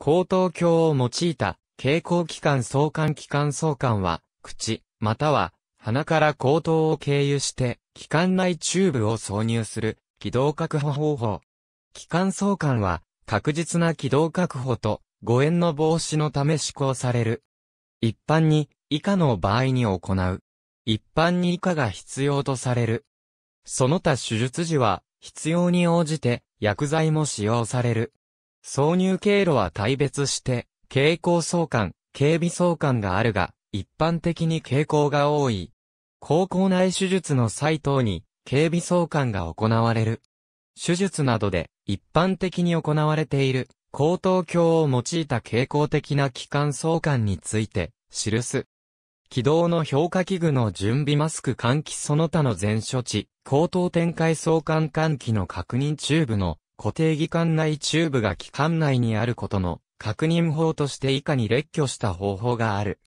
高等鏡を用いた、蛍光器官相関器官相関は、口、または、鼻から口頭を経由して、気管内チューブを挿入する、軌道確保方法。気管相関は、確実な軌道確保と、誤嚥の防止のため施行される。一般に、以下の場合に行う。一般に以下が必要とされる。その他手術時は、必要に応じて、薬剤も使用される。挿入経路は大別して、蛍光相関、警備相関があるが、一般的に傾向が多い。高校内手術の際等に、警備相関が行われる。手術などで、一般的に行われている、高等鏡を用いた傾向的な機関相関について、記す。軌道の評価器具の準備マスク換気その他の全処置、高等展開相関換気の確認チューブの固定器官内チューブが期官内にあることの確認法として以下に列挙した方法がある。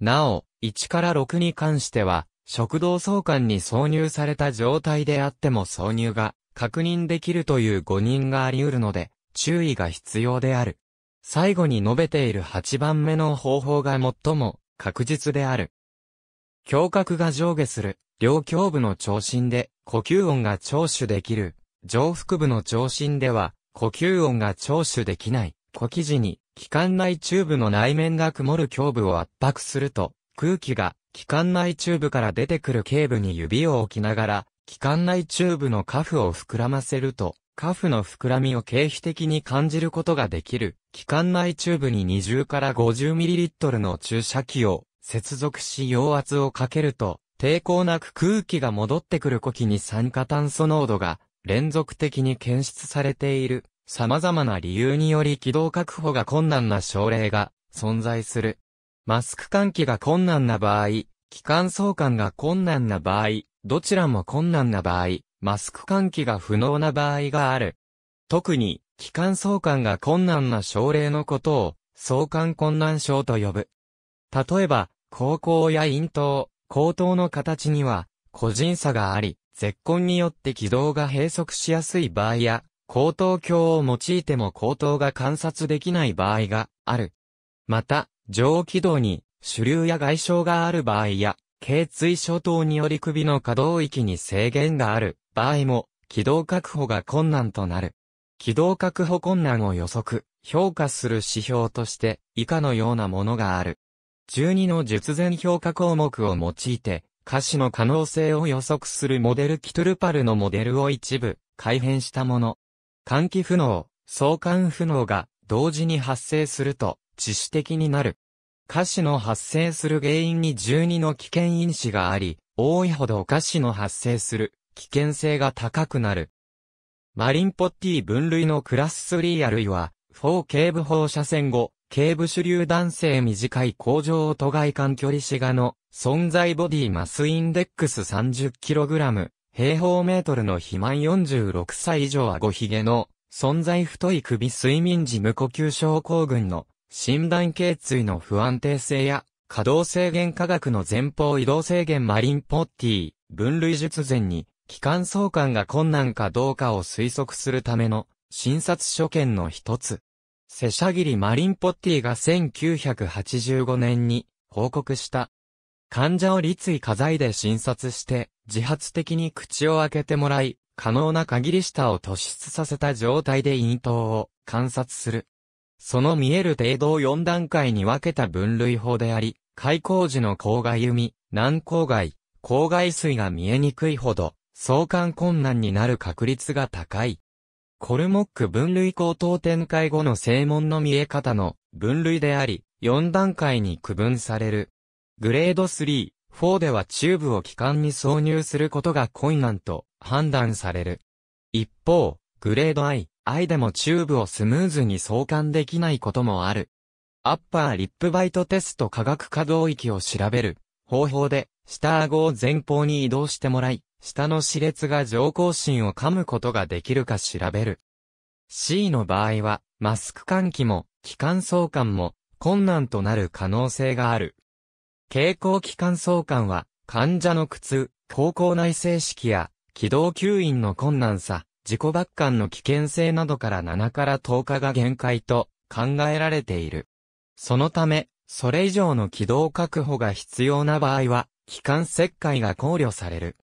なお、1から6に関しては、食道相関に挿入された状態であっても挿入が確認できるという誤認があり得るので、注意が必要である。最後に述べている8番目の方法が最も確実である。胸郭が上下する、両胸部の長身で呼吸音が聴取できる。上腹部の聴診では、呼吸音が聴取できない。呼気時に、気管内チューブの内面が曇る胸部を圧迫すると、空気が気管内チューブから出てくる頸部に指を置きながら、気管内チューブの下腹を膨らませると、下腹の膨らみを経皮的に感じることができる。気管内チューブに20から 50ml の注射器を接続し陽圧をかけると、抵抗なく空気が戻ってくる呼気に酸化炭素濃度が連続的に検出されている様々な理由により軌道確保が困難な症例が存在する。マスク換気が困難な場合、気管相関が困難な場合、どちらも困難な場合、マスク換気が不能な場合がある。特に、気管相関が困難な症例のことを、相関困難症と呼ぶ。例えば、高校や咽頭、口頭の形には、個人差があり、絶根によって軌道が閉塞しやすい場合や、高等鏡を用いても高等が観察できない場合がある。また、上軌道に主流や外傷がある場合や、頸椎症等により首の可動域に制限がある場合も、軌道確保が困難となる。軌道確保困難を予測、評価する指標として、以下のようなものがある。12の術前評価項目を用いて、歌詞の可能性を予測するモデルキトゥルパルのモデルを一部改変したもの。換気不能、相関不能が同時に発生すると致死的になる。歌詞の発生する原因に12の危険因子があり、多いほど歌詞の発生する危険性が高くなる。マリンポッティ分類のクラス3あるいは、4警部放射線後、警部主流男性短い工場を都外間距離シガの存在ボディマスインデックス 30kg、平方メートルの肥満46歳以上はごひげの、存在太い首睡眠時無呼吸症候群の、診断頸椎の不安定性や、可動制限科学の前方移動制限マリンポッティ、分類術前に、気管相関が困難かどうかを推測するための、診察所見の一つ。セシャギリ・マリンポッティが1985年に報告した患者を立位家財で診察して、自発的に口を開けてもらい、可能な限り舌を突出させた状態で咽頭を観察する。その見える程度を4段階に分けた分類法であり、開口時の口外弓、軟口外、口外水が見えにくいほど、相関困難になる確率が高い。コルモック分類高等展開後の正門の見え方の分類であり、4段階に区分されるグレード3、4ではチューブを機関に挿入することが困難と判断される。一方、グレード I、I でもチューブをスムーズに相関できないこともある。アッパーリップバイトテスト化学可動域を調べる方法で、下顎を前方に移動してもらい、下の歯列が上行心を噛むことができるか調べる。C の場合は、マスク換気も、気管相関も、困難となる可能性がある。経口器官相関は、患者の苦痛、方向内静式や、軌道吸引の困難さ、自己爆管の危険性などから7から10日が限界と考えられている。そのため、それ以上の軌道確保が必要な場合は、気管切開が考慮される。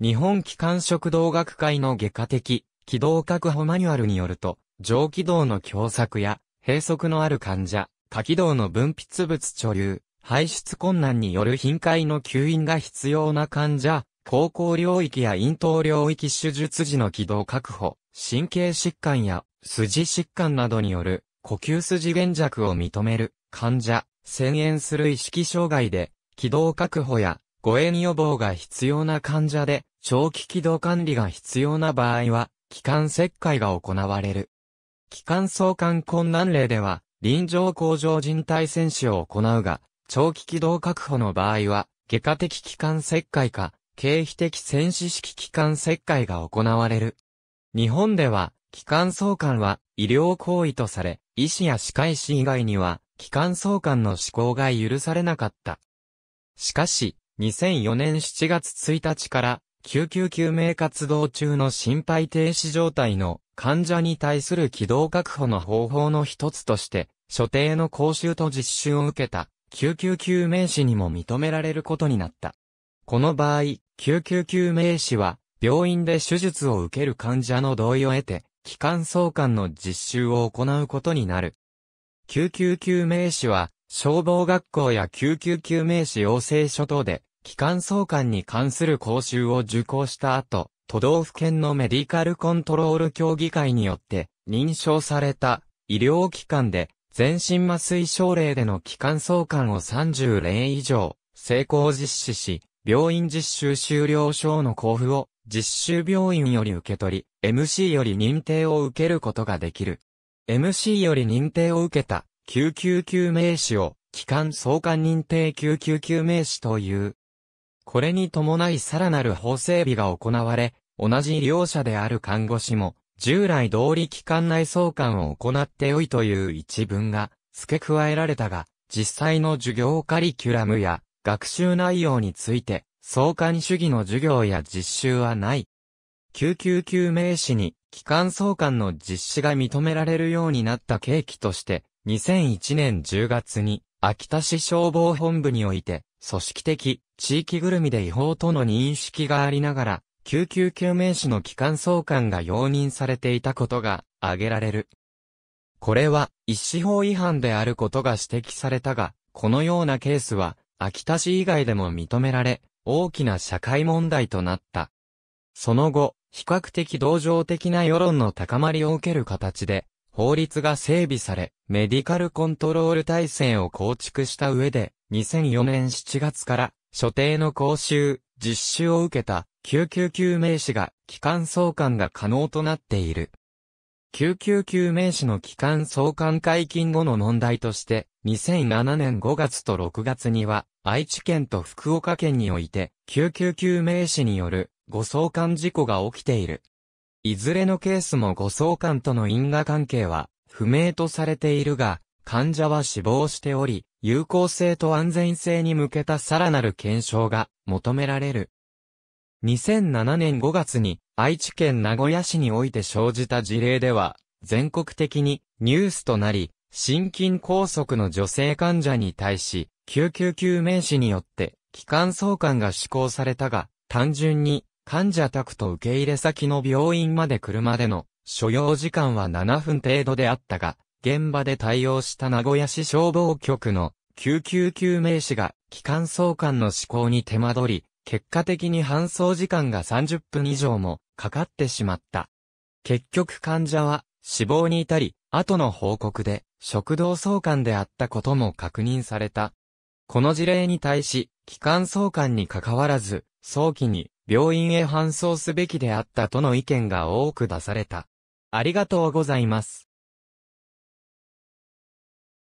日本気管食道学会の外科的、軌道確保マニュアルによると、上気道の狭窄や、閉塞のある患者、下気道の分泌物貯留、排出困難による頻回の吸引が必要な患者、高校領域や咽頭領域手術時の軌道確保、神経疾患や筋疾患などによる呼吸筋減弱を認める患者、遷延する意識障害で、軌道確保や誤嚥予防が必要な患者で、長期軌道管理が必要な場合は、気管切開が行われる。気管相関困難例では、臨場向上人体戦士を行うが、長期軌道確保の場合は、外科的機関切開か、経費的戦士式機関切開が行われる。日本では、機関相関は医療行為とされ、医師や歯科医師以外には、機関相関の施行が許されなかった。しかし、2004年7月1日から、救急救命活動中の心肺停止状態の患者に対する軌道確保の方法の一つとして、所定の講習と実習を受けた救急救命士にも認められることになった。この場合、救急救命士は、病院で手術を受ける患者の同意を得て、機関相関の実習を行うことになる。救急救命士は、消防学校や救急救命士養成所等で、機関相関に関する講習を受講した後、都道府県のメディカルコントロール協議会によって認証された医療機関で全身麻酔症例での機関相関を30例以上、成功実施し、病院実習修了証の交付を実習病院より受け取り、MC より認定を受けることができる。MC より認定を受けた救急救命士を機関相関認定救急救命士という。これに伴いさらなる法整備が行われ、同じ医療者である看護師も従来通り機関内送還を行って良いという一文が付け加えられたが、実際の授業カリキュラムや学習内容について、相関主義の授業や実習はない。救急救命士に機関相関の実施が認められるようになった契機として、2001年10月に秋田市消防本部において、組織的、地域ぐるみで違法との認識がありながら、救急救命士の機関総監が容認されていたことが挙げられる。これは、一司法違反であることが指摘されたが、このようなケースは、秋田市以外でも認められ、大きな社会問題となった。その後、比較的同情的な世論の高まりを受ける形で、法律が整備され、メディカルコントロール体制を構築した上で、2004年7月から、所定の講習、実習を受けた救急救命士が機関送還が可能となっている。救急救命士の機関送還解禁後の問題として、2007年5月と6月には、愛知県と福岡県において、救急救命士による誤送還事故が起きている。いずれのケースも誤送還との因果関係は不明とされているが、患者は死亡しており、有効性と安全性に向けたさらなる検証が求められる。2007年5月に愛知県名古屋市において生じた事例では、全国的にニュースとなり、心筋梗塞の女性患者に対し、救急救命士によって、気管挿管が施行されたが、単純に、患者宅と受け入れ先の病院まで車での、所要時間は7分程度であったが、現場で対応した名古屋市消防局の救急救命士が機関送還の施行に手間取り、結果的に搬送時間が30分以上もかかってしまった。結局患者は死亡に至り、後の報告で食道送還であったことも確認された。この事例に対し、機関送還に関わらず、早期に病院へ搬送すべきであったとの意見が多く出された。ありがとうございます。